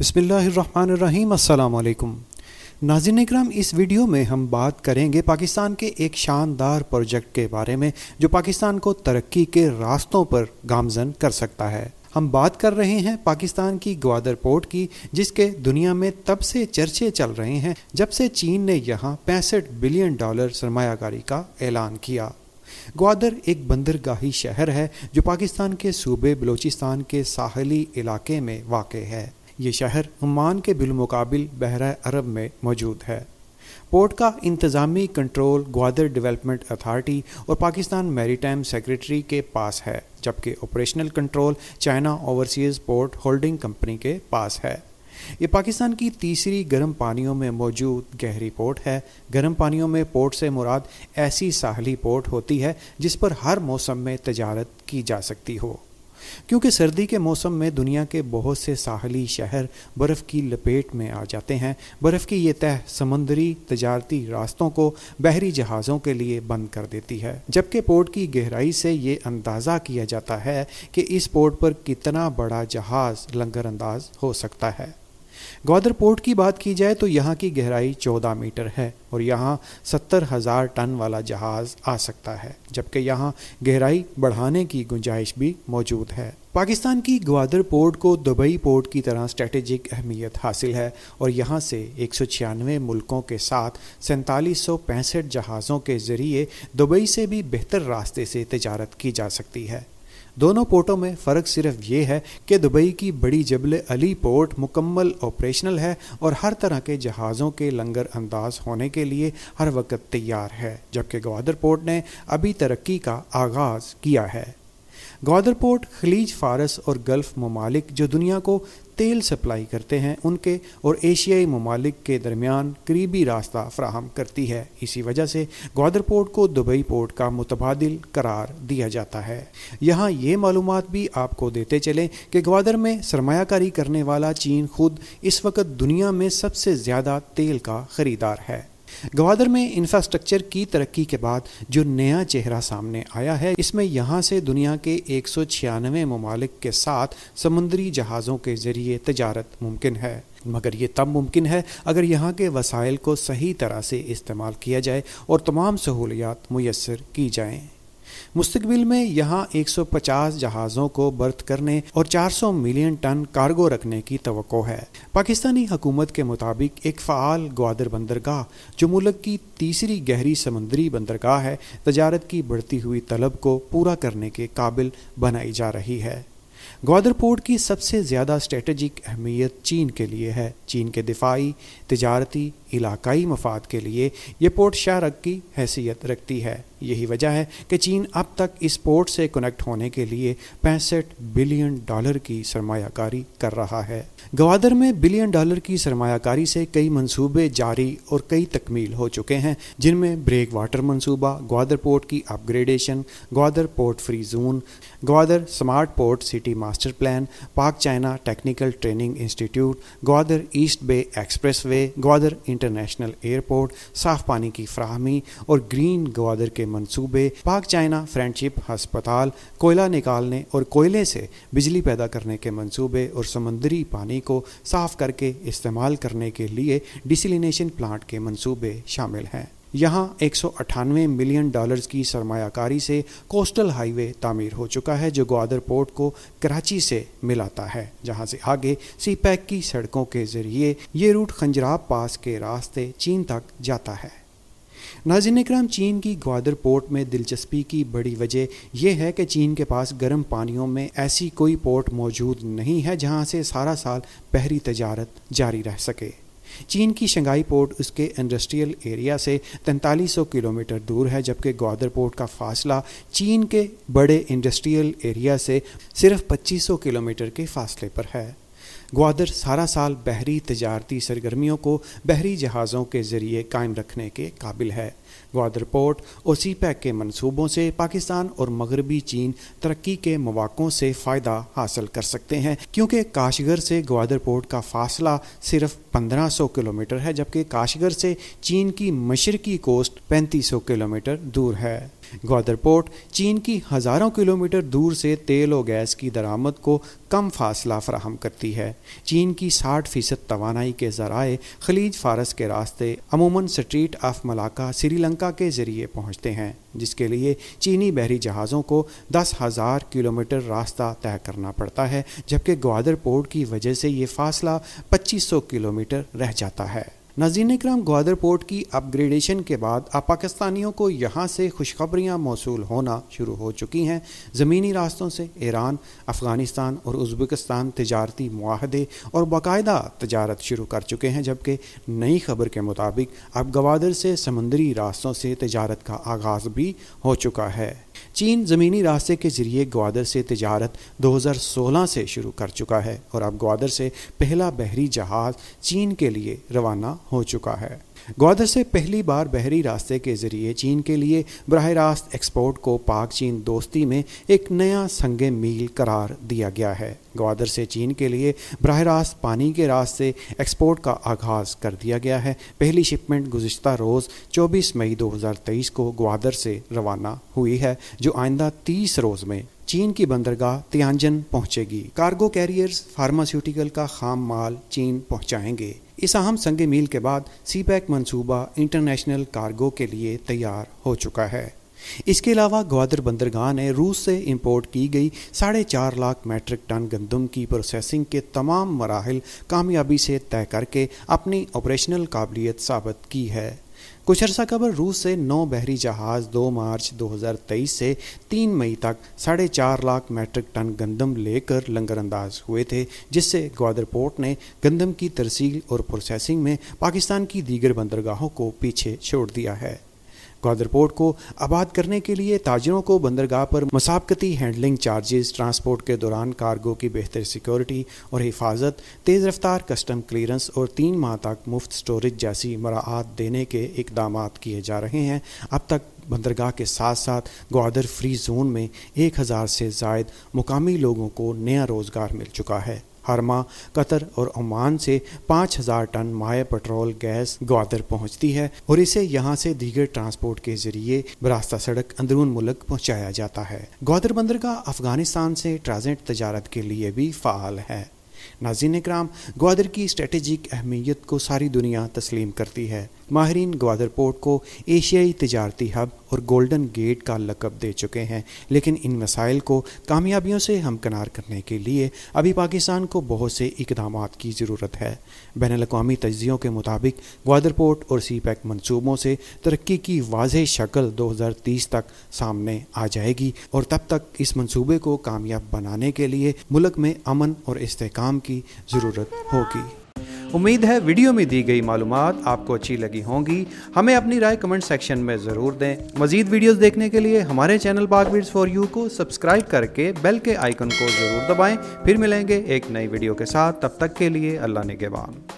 बसमीम् अल्लाम नाजिन कराम इस वीडियो में हम बात करेंगे पाकिस्तान के एक शानदार प्रोजेक्ट के बारे में जो पाकिस्तान को तरक्की के रास्तों पर गामजन कर सकता है हम बात कर रहे हैं पाकिस्तान की ग्वादर पोर्ट की जिसके दुनिया में तब से चर्चे चल रहे हैं जब से चीन ने यहाँ पैंसठ बिलियन डॉलर सरमाकारी का ऐलान किया ग्वादर एक बंदरगाही शहर है जो पाकिस्तान के सूबे बलूचिस्तान के साहली इलाके में वाक़ है ये शहर अम्मान के बिलमकबिल बहरा अरब में मौजूद है पोर्ट का इंतज़ामी कंट्रोल ग्वादर डेवलपमेंट अथॉरिटी और पाकिस्तान टाइम सेक्रेटरी के पास है जबकि operational control China overseas port holding company के पास है ये पाकिस्तान की तीसरी गर्म पानियों में मौजूद गहरी पोर्ट है गर्म पानियों में पोर्ट से मुराद ऐसी साहली पोर्ट होती है जिस पर हर मौसम में तजारत की जा सकती हो क्योंकि सर्दी के मौसम में दुनिया के बहुत से साहली शहर बर्फ़ की लपेट में आ जाते हैं बर्फ़ की ये तह समंदरी तजारती रास्तों को बहरी जहाज़ों के लिए बंद कर देती है जबकि पोर्ट की गहराई से ये अंदाज़ा किया जाता है कि इस पोर्ट पर कितना बड़ा जहाज़ लंगरअंदाज हो सकता है ग्वादर पोर्ट की बात की जाए तो यहाँ की गहराई 14 मीटर है और यहाँ सत्तर हज़ार टन वाला जहाज़ आ सकता है जबकि यहाँ गहराई बढ़ाने की गुंजाइश भी मौजूद है पाकिस्तान की ग्वादर पोर्ट को दुबई पोर्ट की तरह स्ट्रेटेजिक अहमियत हासिल है और यहाँ से एक मुल्कों के साथ सैंतालीस जहाज़ों के ज़रिए दुबई से भी बेहतर रास्ते से तजारत की जा सकती है दोनों पोर्टों में फ़र्क सिर्फ ये है कि दुबई की बड़ी जबल अली पोर्ट मुकम्मल ऑपरेशनल है और हर तरह के जहाज़ों के लंगर अंदाज होने के लिए हर वक्त तैयार है जबकि ग्वादर पोर्ट ने अभी तरक्की का आगाज़ किया है गौदरपोर्ट खलीज फारस और गल्फ़ ममालिक जो दुनिया को तेल सप्लाई करते हैं उनके और एशियाई ममालिक के दरमियान करीबी रास्ता फ्राहम करती है इसी वजह से गौदर पोर्ट को दुबई पोर्ट का मुतबादल करार दिया जाता है यहाँ ये मालूम भी आपको देते चलें कि ग्वादर में सरमाकारी करने वाला चीन खुद इस वक्त दुनिया में सबसे ज़्यादा तेल का ख़रीदार है गवादर में इंफ्रास्ट्रक्चर की तरक्की के बाद जो नया चेहरा सामने आया है इसमें यहाँ से दुनिया के एक सौ छियानवे ममालिक के साथ समुद्री जहाज़ों के जरिए तजारत मुमकिन है मगर ये तब मुमकिन है अगर यहाँ के वसाइल को सही तरह से इस्तेमाल किया जाए और तमाम सहूलियात मैसर की जाएँ मुस्तबिल में यहाँ 150 जहाज़ों को बर्थ करने और 400 मिलियन टन कार्गो रखने की तो है पाकिस्तानी हुकूमत के मुताबिक एक फ़ाल ग्वादर बंदरगाह जो मुल्क की तीसरी गहरी समंदरी बंदरगाह है तजारत की बढ़ती हुई तलब को पूरा करने के काबिल बनाई जा रही है ग्वादर पोर्ट की सबसे ज़्यादा स्ट्रेटजिक अहमियत चीन के लिए है चीन के दिफाई तजारती इलाकई मफाद के लिए यह पोर्ट शाहरग की हैसियत रखती है यही वजह है कि चीन अब तक इस पोर्ट से कनेक्ट होने के लिए पैंसठ बिलियन डॉलर की सरमाकारी कर रहा है गवादर में बिलियन डॉलर की सरमाकारी से कई मंसूबे जारी और कई तकमील हो चुके हैं जिनमें ब्रेक वाटर मंसूबा ग्वादर पोर्ट की upgradation Gwadar port free zone Gwadar smart port city master plan Pak China technical training institute Gwadar east bay expressway Gwadar international airport साफ पानी की फ्राहमी और ग्रीन ग्वादर के मंसूबे पाक चाइना फ्रेंडशिप हस्पताल कोयला निकालने और कोयले से बिजली पैदा करने के मंसूबे और समुद्री पानी को साफ करके इस्तेमाल करने के लिए डिसलिनेशन प्लांट के मंसूबे शामिल हैं यहाँ एक मिलियन डॉलर्स की सरमाकारी से कोस्टल हाईवे तामीर हो चुका है जो ग्वादर पोर्ट को कराची से मिलाता है जहाँ से आगे सी पैक की सड़कों के जरिए ये रूट खंजराब पास के रास्ते चीन तक जाता है नाजिन कराम चीन की ग्वादर पोर्ट में दिलचस्पी की बड़ी वजह यह है कि चीन के पास गर्म पानियों में ऐसी कोई पोर्ट मौजूद नहीं है जहाँ से सारा साल बहरी तजारत जारी रह सके चीन की शंघाई पोर्ट उसके इंडस्ट्रियल एरिया से 4300 किलोमीटर दूर है जबकि ग्वादर पोर्ट का फासला चीन के बड़े इंडस्ट्रियल एरिया से सिर्फ 2500 किलोमीटर के फासले पर है ग्वादर सारा साल बहरी तजारती सरगर्मियों को बहरी जहाज़ों के ज़रिए कायम रखने के काबिल है वाद रिपोर्ट पैक के मनसूबों से पाकिस्तान और मगरबी चीन तरक्की के मौाक़ों से फ़ायदा हासिल कर सकते हैं क्योंकि काशगर से ग्वादर पोर्ट का फासला सिर्फ 1500 किलोमीटर है जबकि काशगर से चीन की मशरकी कोस्ट 3500 किलोमीटर दूर है ग्वादर पोर्ट चीन की हज़ारों किलोमीटर दूर से तेल और गैस की दरामद को कम फासला फ्राहम करती है चीन की 60 फ़ीसद तोानाई के ज़राए खलीज फारस के रास्ते अमूमन स्ट्रीट ऑफ मलाका सीरी श्रीलंका के ज़रिए पहुंचते हैं जिसके लिए चीनी बहरी जहाज़ों को दस हज़ार किलोमीटर रास्ता तय करना पड़ता है जबकि ग्वादर पोर्ट की वजह से ये फासला 2500 किलोमीटर रह जाता है नाजीन कराम ग्वादर पोर्ट की अपग्रेडेशन के बाद अब पाकिस्तानियों को यहाँ से खुशखबरियाँ मौसू होना शुरू हो चुकी हैं ज़मीनी रास्तों से ईरान अफ़गानिस्तान और उज़्बेकिस्तान तजारती माहदे और बाकायदा तजारत शुरू कर चुके हैं जबकि नई खबर के मुताबिक अब गवादर से समंदरी रास्तों से तजारत का आगाज़ भी हो चुका है चीन ज़मीनी रास्ते के ज़रिए ग्वादर से तजारत 2016 से शुरू कर चुका है और अब ग्वादर से पहला बहरी जहाज़ चीन के लिए रवाना हो चुका है ग्वादर से पहली बार बहरी रास्ते के ज़रिए चीन के लिए बरह रास्त एक्सपोर्ट को पाक चीन दोस्ती में एक नया संग मील करार दिया गया है ग्वादर से चीन के लिए बरह रास्त पानी के रास्ते एक्सपोर्ट का आगाज़ कर दिया गया है पहली शिपमेंट गुजशत रोज़ 24 मई 2023 को ग्वादर से रवाना हुई है जो आइंदा 30 रोज़ में चीन की बंदरगाह तियानजन पहुंचेगी कार्गो कैरियर्स फार्मास्यूटिकल का खाम माल चीन पहुंचाएंगे इस अहम संगे मील के बाद सीपैक मंसूबा इंटरनेशनल कार्गो के लिए तैयार हो चुका है इसके अलावा ग्वादर बंदरगाह ने रूस से इंपोर्ट की गई साढ़े चार लाख मैट्रिक टन गंदम की प्रोसेसिंग के तमाम मराहल कामयाबी से तय करके अपनी ऑपरेशनल काबिलियत साबित की है कुछ अरसा खबर रूस से नौ बहरी जहाज़ 2 मार्च 2023 से 3 मई तक साढ़े चार लाख मैट्रिक टन गंदम लेकर लंगरअंदाज हुए थे जिससे ग्वादर पोर्ट ने गंदम की तरसील और प्रोसेसिंग में पाकिस्तान की दीगर बंदरगाहों को पीछे छोड़ दिया है पोर्ट को आबाद करने के लिए ताजरों को बंदरगाह पर मसाबकती हैंडलिंग चार्जेस ट्रांसपोर्ट के दौरान कार्गो की बेहतर सिक्योरिटी और हिफाजत तेज़ रफ्तार कस्टम क्लियरेंस और तीन माह तक मुफ्त स्टोरेज जैसी मराहत देने के इकदाम किए जा रहे हैं अब तक बंदरगाह के साथ साथ ग्वादर फ्री जोन में एक हज़ार से जायद मुकामी लोगों को नया रोज़गार मिल चुका है हरमा कतर और ओमान से 5000 टन माय पेट्रोल गैस ग्वादर पहुंचती है और इसे यहां से दीगर ट्रांसपोर्ट के जरिए बरास्ता सड़क अंदरून मुल्क पहुंचाया जाता है ग्वादर बंदर का अफगानिस्तान से ट्रांजिट तजारत के लिए भी फ़ाल है नाजीन कराम ग्वादर की स्ट्रेटेजिक अहमियत को सारी दुनिया तस्लीम करती है माहरीन ग्वादर पोर्ट को एशियाई तजारती हब और गोल्डन गेट का लकब दे चुके हैं लेकिन इन मसाइल को कामयाबियों से हमकनार करने के लिए अभी पाकिस्तान को बहुत से इकदाम की ज़रूरत है बैन अवी तजियों के मुताबिक ग्वादरपोर्ट और सी पैक मनसूबों से तरक्की की वाज शक्ल दो हज़ार तीस तक सामने आ जाएगी और तब तक इस मनसूबे को कामयाब बनाने के लिए मुल्क में अमन और इसकाम की ज़रूरत होगी उम्मीद है वीडियो में दी गई मालूम आपको अच्छी लगी होंगी हमें अपनी राय कमेंट सेक्शन में ज़रूर दें मजीद वीडियोस देखने के लिए हमारे चैनल बागवीड्स फॉर यू को सब्सक्राइब करके बेल के आइकन को ज़रूर दबाएं फिर मिलेंगे एक नई वीडियो के साथ तब तक के लिए अल्लाह ने